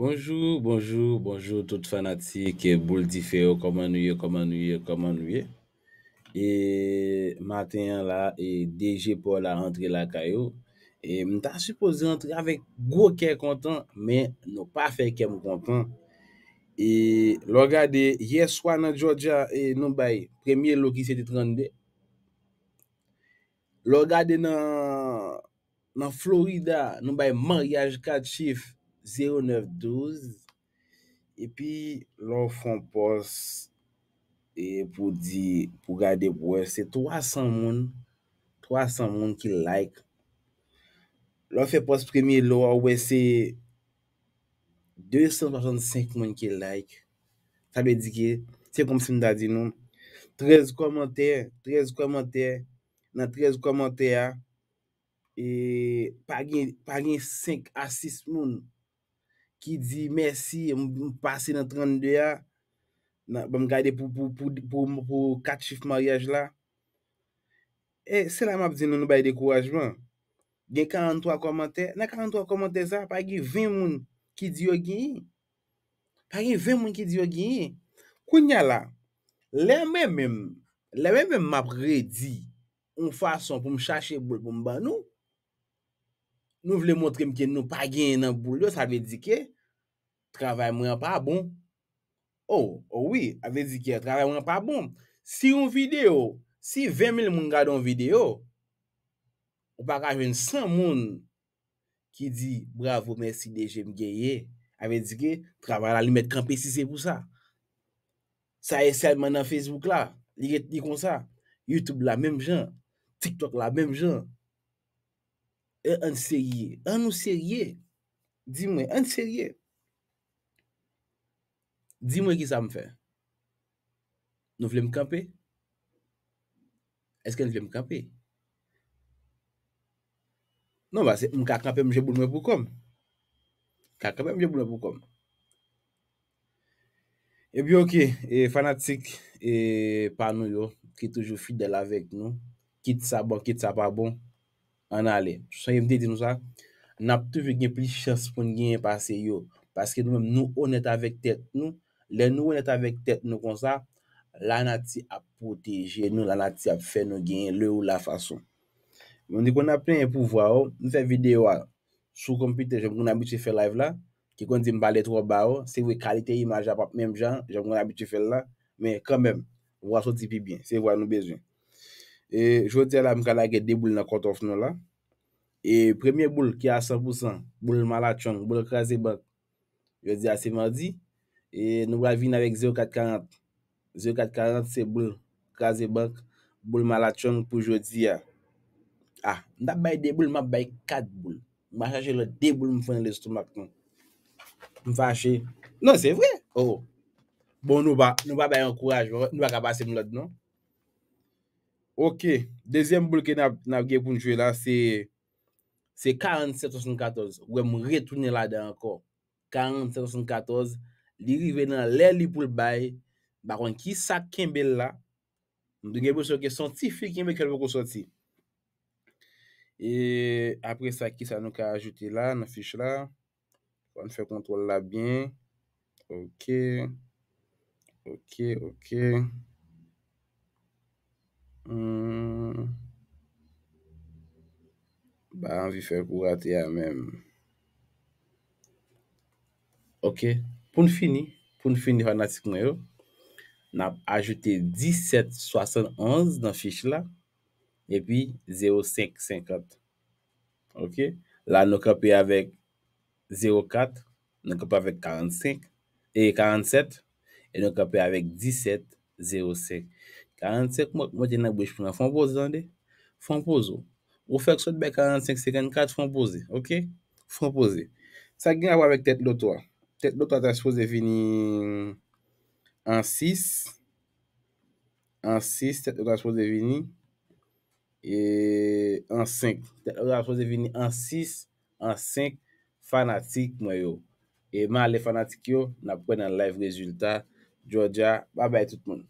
Bonjou, bonjou, bonjou, tout fanatik e boldi feyo, koman nouye, koman nouye, koman nouye. E matin la, e deje pou la rentre la kayo. E mta supose rentre avek gwo ke kontan, men nou pa fey ke mou kontan. E logade, ye swa nan Georgia, e nou bay premye loki seti 32. Logade nan Florida, nou bay manryaj kat chif. 0, 9, 12. Epi, lò fè post pou di, pou gade pou wè, se 300 moun, 300 moun ki like. Lò fè post premi lò, wè se 265 moun ki like. Sa bè di ki, se kom si mda di noum, 13 komantè, 13 komantè, nan 13 komantè a, e pagin 5 a 6 moun, Ki di, mersi, m pasi nan 32 ya. Ba m gayde pou kat chif maryaj la. E, se la m ap di nou nou bay dekouajman. Gen 43 komante. Na 43 komante za, pa yi 20 moun ki di yo genyi. Pa yi 20 moun ki di yo genyi. Kounya la, le mè mè m, le mè m ap re di un fason pou m chache bol pou m banou. Nou vle montre mke nou pa gen nan boulo, sa ve di ke, travay mwen pa bon. Ou, oh, oh ouwi, ave di ke, travay mwen pa bon. Si yon video, si 20 000 moun gade yon video, ou pa gaje yon 100 moun ki di, bravo, mersi, deje mgeye. Ave di ke, travay la lume de kampe si se pou sa. Sa e selman nan Facebook la, li get ni kon sa. Youtube la menm jan, TikTok la menm jan. E an serye, an nou serye. Di mwen, an serye. Di mwen ki sa m fe? Nou vle m kape? Eske nou vle m kape? Non ba, m ka kape m jeboun m pou kom. Ka kape m jeboun m pou kom. E bi ok, e fanatik, e panou yo, ki toujou fidel avek nou. Kit sa bon, kit sa pa bon. An ale, sou yon de di nou sa, nan ap te ve gen pli chans pou gen yon pase yo. Paske nou men nou onet avek tet nou, le nou onet avek tet nou konsa, la nan ti ap proteje nou, la nan ti ap fe nou gen le ou la fason. Mwen di kon ap ten pou vwa ou, nou se videyo a, sou kompite, jem kon abit se fe live la, ki kon di mbale tro ba ou, se we kalite imaj ap ap menm jan, jem kon abit se fe la, men kan men, vwa sou tipi bin, se vwa nou bezwen. E jote la mwen ka lage de boul nan kontof nou la. E premye boul ki a 100% boul ma la chon. Boul kaze bak. Yo di a se mardi. E nou va vinarek 0,440. 0,440 se boul kaze bak. Boul ma la chon pou jote ya. Ah, mwen da bay de boul, mwen bay 4 boul. Mwen fache le de boul mwen fane le stoum ak nou. Mwen fache. Non, se vre. Oh, bon nou ba bay an kouraj. Nou va kabase moun lodi nou. Ok, dezyen boulke na ge pou nou jwe la, se 4774. Ouwe mou retounen la den anko. 4774, li rive nan lè li pou l bay, bakon ki sa kembe la. Nou de ge bous yo ke santifi kembe kembe ko soti. E apre sa ki sa nou ka ajuti la, nan fich la. Wan fè kontrol la bien. Ok, ok, ok. Hmm. Ba, anvi fè pou gati ya men. Ok, pou n fini, pou n fini fè nan sik nou yo, nan ap ajote 17, 71 nan fich la, epi 0, 5, 50. Ok, la nou kapè avèk 0, 4, nou kapè avèk 45, e 47, e nou kapè avèk 17, 0, 5. Ok, 45 motye nan bwish pou nan fonpoze zande. Fonpozo. Ou fek sotbe 45, 54 fonpoze. Ok? Fonpoze. Sa gen apwa wek tet lotwa. Tet lotwa tanspoze vini an 6. An 6, tet lotwa tanspoze vini eee an 5. Tet lotwa tanspoze vini an 6, an 5 fanatik mwen yo. Eman le fanatik yo, napwen an live rezultat. Georgia, babay tout moun.